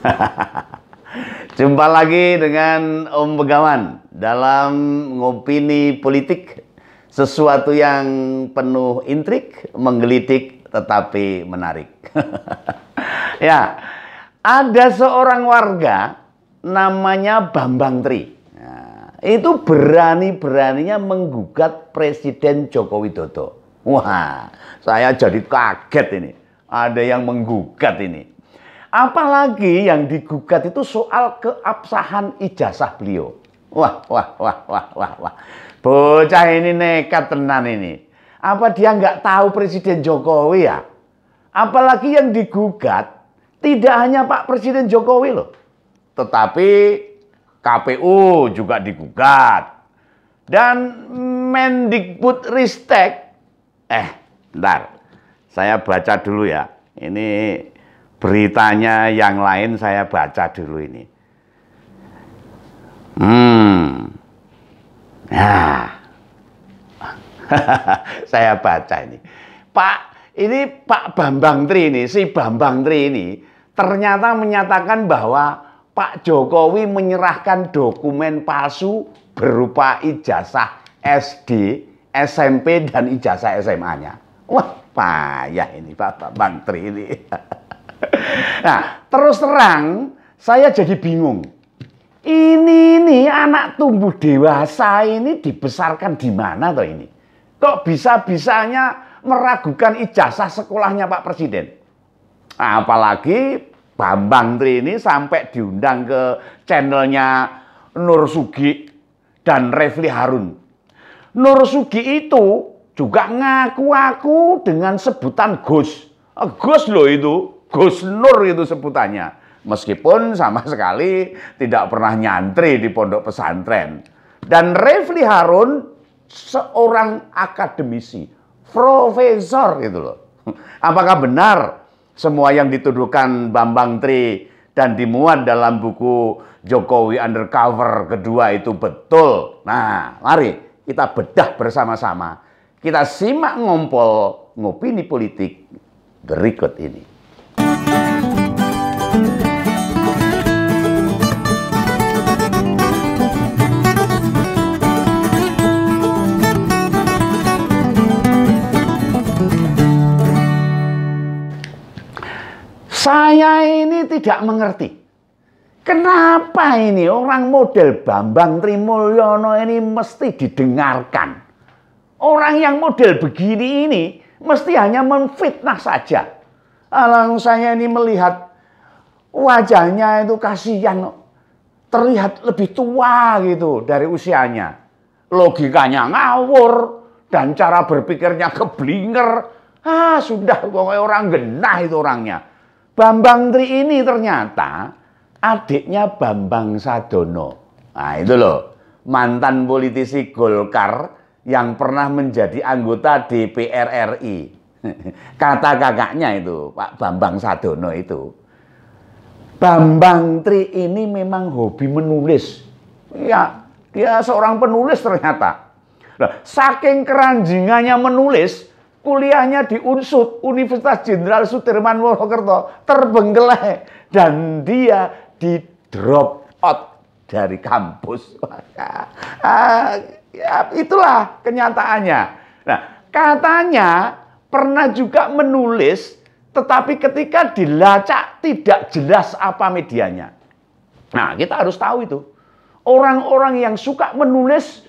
Jumpa lagi dengan Om Begawan dalam ngopini politik. Sesuatu yang penuh intrik, menggelitik, tetapi menarik. ya, ada seorang warga namanya Bambang Tri. Ya, itu berani-beraninya menggugat Presiden Joko Widodo. Wah, saya jadi kaget ini. Ada yang menggugat ini. Apalagi yang digugat itu soal keabsahan ijazah beliau. Wah, wah, wah, wah, wah, wah. Bocah ini nekat tenan ini. Apa dia nggak tahu Presiden Jokowi ya? Apalagi yang digugat tidak hanya Pak Presiden Jokowi loh. Tetapi KPU juga digugat. Dan Mendikbud Ristek. Eh, bentar. Saya baca dulu ya. Ini beritanya yang lain saya baca dulu ini. Hmm. Nah. saya baca ini. Pak, ini Pak Bambang Tri ini, si Bambang Tri ini ternyata menyatakan bahwa Pak Jokowi menyerahkan dokumen palsu berupa ijazah SD, SMP dan ijazah SMA-nya. Wah, payah ini Pak Bambang Tri ini. Nah, terus terang saya jadi bingung. Ini ini anak tumbuh dewasa ini dibesarkan di mana toh ini? Kok bisa-bisanya meragukan ijazah sekolahnya Pak Presiden? Nah, apalagi Bambang Tri ini sampai diundang ke channelnya Nur Sugi dan Refli Harun. Nur Sugi itu juga ngaku-ngaku dengan sebutan Gus. Eh, Gus loh itu. Gus Nur itu sebutannya. Meskipun sama sekali tidak pernah nyantri di pondok pesantren. Dan Refli Harun seorang akademisi, profesor gitu loh. Apakah benar semua yang dituduhkan Bambang Tri dan dimuat dalam buku Jokowi Undercover kedua itu betul? Nah, mari kita bedah bersama-sama. Kita simak ngompol ngopini politik berikut ini. Saya ini tidak mengerti. Kenapa ini orang model Bambang Trimulyono ini mesti didengarkan? Orang yang model begini ini mesti hanya memfitnah saja. Alang saya ini melihat wajahnya itu kasihan terlihat lebih tua gitu dari usianya. Logikanya ngawur dan cara berpikirnya keblinger. Ah sudah orang genah itu orangnya. Bambang Tri ini ternyata adiknya Bambang Sadono. Nah itu loh, mantan politisi Golkar yang pernah menjadi anggota DPR RI. Kata kakaknya itu, Pak Bambang Sadono itu. Bambang Tri ini memang hobi menulis. Ya, dia seorang penulis ternyata. Nah, saking keranjingannya menulis, kuliahnya di Unsud, Universitas Jenderal Sudirman Mojokerto, terbengkelai dan dia di drop out dari kampus. ya, itulah kenyataannya. Nah, katanya pernah juga menulis tetapi ketika dilacak tidak jelas apa medianya. Nah, kita harus tahu itu. Orang-orang yang suka menulis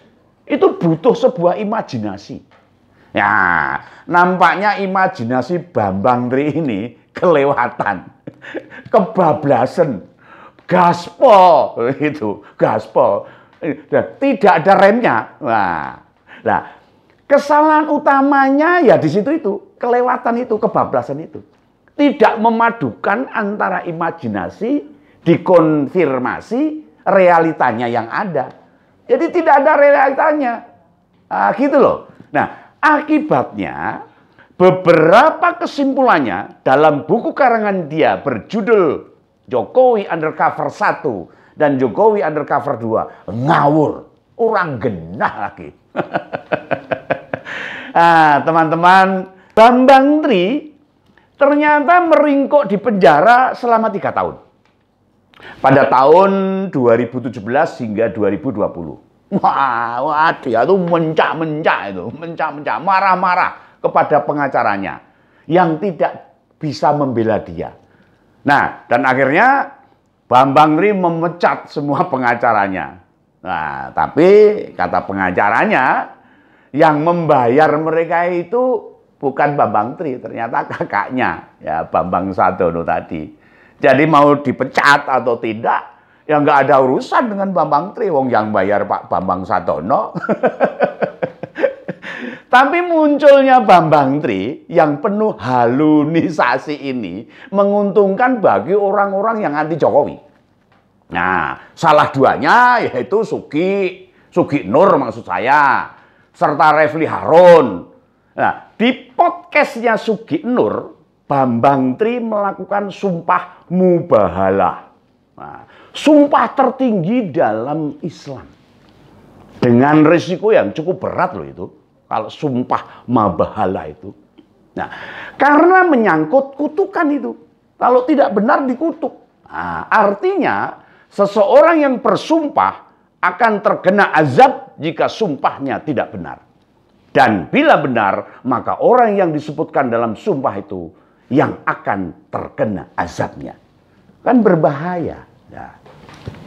itu butuh sebuah imajinasi. Ya, nampaknya imajinasi Bambang Tri ini kelewatan, kebablasan, gaspol itu, gaspol. Tidak ada remnya. Nah, nah kesalahan utamanya ya di situ itu, kelewatan itu, kebablasan itu. Tidak memadukan antara imajinasi dikonfirmasi realitanya yang ada. Jadi tidak ada realitanya. Nah, gitu loh. Nah, Akibatnya, beberapa kesimpulannya dalam buku karangan dia berjudul Jokowi Undercover 1 dan Jokowi Undercover 2 ngawur. Orang genah lagi. teman ah, teman-teman, Bambang Tri ternyata meringkuk di penjara selama tiga tahun. Pada tahun 2017 hingga 2020. Wah, wah dia tuh mencak-mencak itu, mencak-mencak, marah-marah kepada pengacaranya yang tidak bisa membela dia. Nah, dan akhirnya Bambang Ri memecat semua pengacaranya. Nah, tapi kata pengacaranya yang membayar mereka itu bukan Bambang Tri, ternyata kakaknya ya Bambang Sadono tadi. Jadi mau dipecat atau tidak, Ya nggak ada urusan dengan Bambang Tri, wong yang bayar Pak Bambang Satono. Tapi munculnya Bambang Tri yang penuh halunisasi ini menguntungkan bagi orang-orang yang anti Jokowi. Nah, salah duanya yaitu Suki Suki Nur maksud saya, serta Refli Harun. Nah, di podcastnya Suki Nur, Bambang Tri melakukan sumpah mubahalah. Nah, sumpah tertinggi dalam Islam. Dengan risiko yang cukup berat loh itu. Kalau sumpah mabahala itu. Nah, karena menyangkut kutukan itu. Kalau tidak benar dikutuk. Nah, artinya seseorang yang bersumpah akan terkena azab jika sumpahnya tidak benar. Dan bila benar, maka orang yang disebutkan dalam sumpah itu yang akan terkena azabnya. Kan berbahaya. Ya.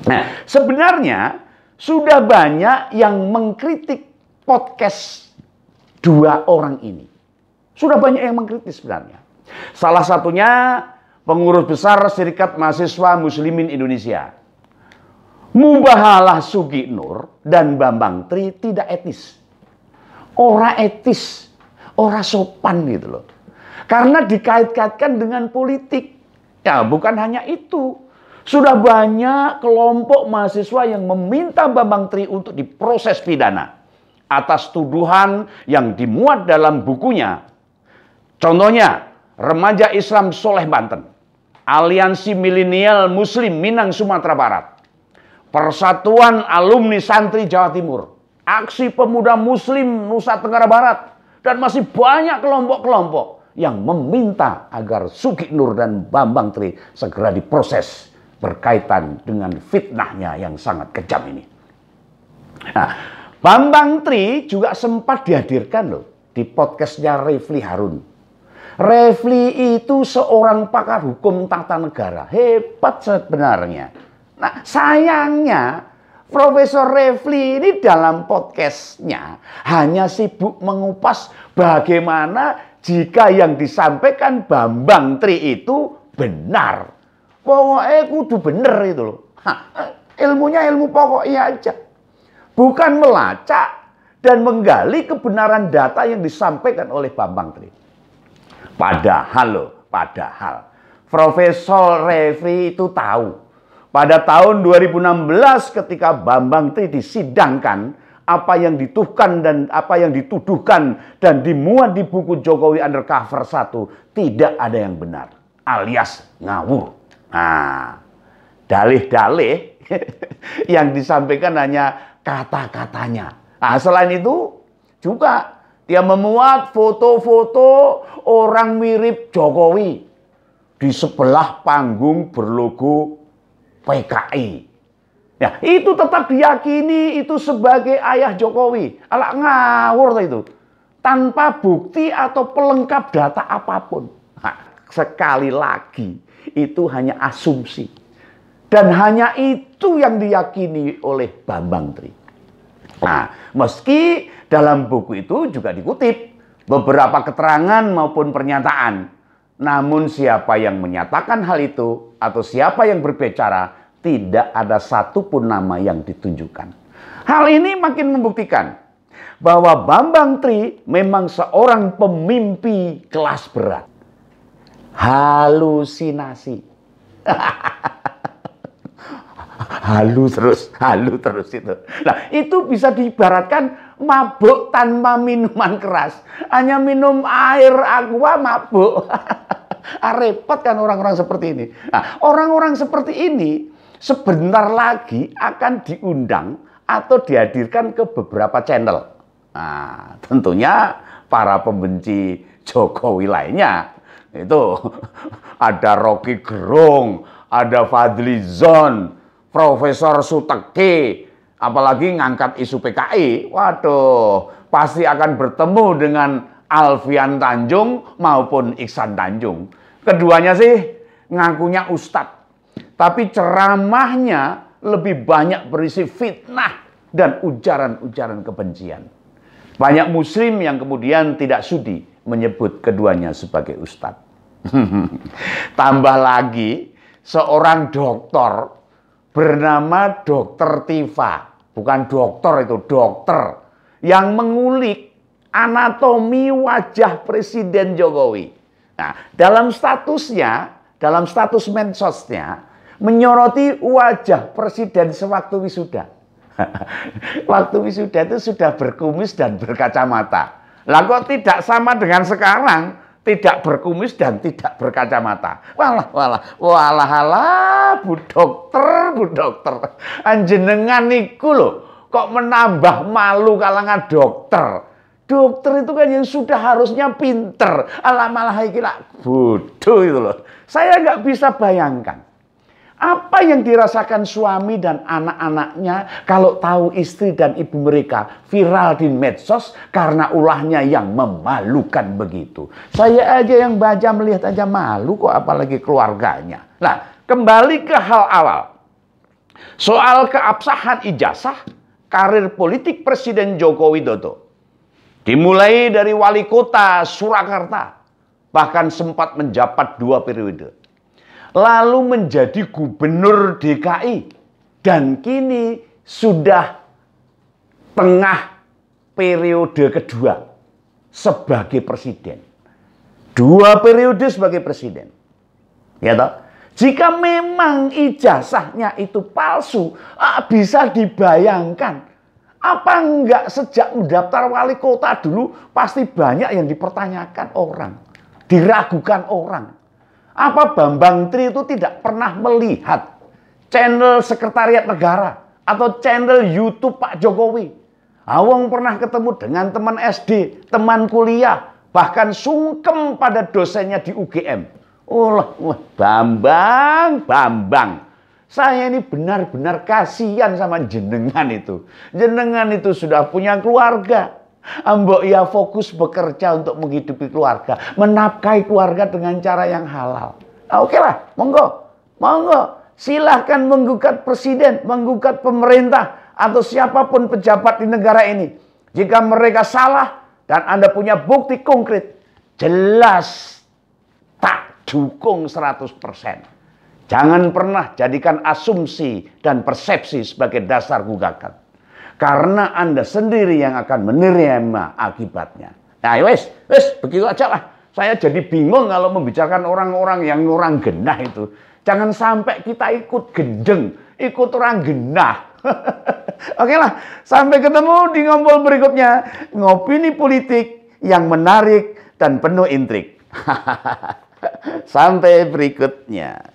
Nah, sebenarnya sudah banyak yang mengkritik podcast dua orang ini. Sudah banyak yang mengkritik sebenarnya. Salah satunya pengurus besar Serikat Mahasiswa Muslimin Indonesia. Mubahalah Sugi Nur dan Bambang Tri tidak etis. Ora etis, ora sopan gitu loh. Karena dikait-kaitkan dengan politik. Ya bukan hanya itu, sudah banyak kelompok mahasiswa yang meminta Bambang Tri untuk diproses pidana atas tuduhan yang dimuat dalam bukunya. Contohnya, remaja Islam Soleh Banten, Aliansi Milenial Muslim Minang Sumatera Barat, Persatuan Alumni Santri Jawa Timur, Aksi Pemuda Muslim Nusa Tenggara Barat, dan masih banyak kelompok-kelompok yang meminta agar Sugi Nur dan Bambang Tri segera diproses berkaitan dengan fitnahnya yang sangat kejam ini. Nah, Bambang Tri juga sempat dihadirkan loh di podcastnya Refli Harun. Refli itu seorang pakar hukum tata negara. Hebat sebenarnya. Nah sayangnya Profesor Refli ini dalam podcastnya hanya sibuk mengupas bagaimana jika yang disampaikan Bambang Tri itu benar. Pokoknya kudu bener itu loh. Hah, ilmunya ilmu pokoknya aja. Bukan melacak dan menggali kebenaran data yang disampaikan oleh Bambang Tri. Padahal loh, padahal. Profesor Revi itu tahu. Pada tahun 2016 ketika Bambang Tri disidangkan, apa yang dituhkan dan apa yang dituduhkan dan dimuat di buku Jokowi Undercover 1 tidak ada yang benar alias ngawur. Nah, dalih-dalih yang disampaikan hanya kata-katanya. Nah, selain itu juga dia memuat foto-foto orang mirip Jokowi di sebelah panggung berlogo PKI. Ya, itu tetap diyakini itu sebagai ayah Jokowi. Alak ngawur itu. Tanpa bukti atau pelengkap data apapun. Nah, sekali lagi, itu hanya asumsi. Dan hanya itu yang diyakini oleh Bambang Tri. Nah, meski dalam buku itu juga dikutip beberapa keterangan maupun pernyataan, namun siapa yang menyatakan hal itu atau siapa yang berbicara, tidak ada satupun nama yang ditunjukkan. Hal ini makin membuktikan bahwa Bambang Tri memang seorang pemimpi kelas berat halusinasi. halu terus, halu terus itu. Nah, itu bisa diibaratkan mabuk tanpa minuman keras. Hanya minum air aqua mabuk. ah, repot kan orang-orang seperti ini. Nah, orang-orang seperti ini sebentar lagi akan diundang atau dihadirkan ke beberapa channel. Nah, tentunya para pembenci Jokowi lainnya itu ada Rocky Gerung, ada Fadli Zon, Profesor Suteki, apalagi ngangkat isu PKI. Waduh, pasti akan bertemu dengan Alfian Tanjung maupun Iksan Tanjung. Keduanya sih ngakunya ustadz. Tapi ceramahnya lebih banyak berisi fitnah dan ujaran-ujaran kebencian. Banyak muslim yang kemudian tidak sudi menyebut keduanya sebagai ustadz. Tambah lagi, seorang dokter bernama Dokter Tifa, bukan dokter itu, dokter yang mengulik anatomi wajah Presiden Jokowi. Nah, dalam statusnya, dalam status mensosnya, menyoroti wajah Presiden sewaktu wisuda. Waktu wisuda itu sudah berkumis dan berkacamata. Lah kok tidak sama dengan sekarang? tidak berkumis dan tidak berkacamata. Walah, walah, walah, walah, bu dokter, bu dokter. Anjenengan niku loh, kok menambah malu kalangan dokter. Dokter itu kan yang sudah harusnya pinter. Alah malah bodoh itu loh. Saya nggak bisa bayangkan apa yang dirasakan suami dan anak-anaknya kalau tahu istri dan ibu mereka viral di medsos karena ulahnya yang memalukan begitu. Saya aja yang baca melihat aja malu kok apalagi keluarganya. Nah, kembali ke hal awal. Soal keabsahan ijazah karir politik Presiden Joko Widodo. Dimulai dari wali kota Surakarta, bahkan sempat menjabat dua periode lalu menjadi gubernur DKI dan kini sudah tengah periode kedua sebagai presiden. Dua periode sebagai presiden. Ya toh? Jika memang ijazahnya itu palsu, ah, bisa dibayangkan apa enggak sejak mendaftar wali kota dulu pasti banyak yang dipertanyakan orang, diragukan orang. Apa Bambang Tri itu tidak pernah melihat channel sekretariat negara atau channel YouTube Pak Jokowi? Awang pernah ketemu dengan teman SD, teman kuliah, bahkan sungkem pada dosennya di UGM. Oh, Bambang, Bambang. Saya ini benar-benar kasihan sama jenengan itu. Jenengan itu sudah punya keluarga, Ambok ia fokus bekerja untuk menghidupi keluarga. Menafkahi keluarga dengan cara yang halal. Nah, Oke okay lah, monggo. Monggo. Silahkan menggugat presiden, menggugat pemerintah, atau siapapun pejabat di negara ini. Jika mereka salah dan Anda punya bukti konkret, jelas tak dukung 100%. Jangan pernah jadikan asumsi dan persepsi sebagai dasar gugatan. Karena Anda sendiri yang akan menerima akibatnya. Nah, wes, wes, begitu aja lah. Saya jadi bingung kalau membicarakan orang-orang yang orang genah itu. Jangan sampai kita ikut genjeng, ikut orang genah. Oke lah, sampai ketemu di ngompol berikutnya. Ngopini politik yang menarik dan penuh intrik. sampai berikutnya.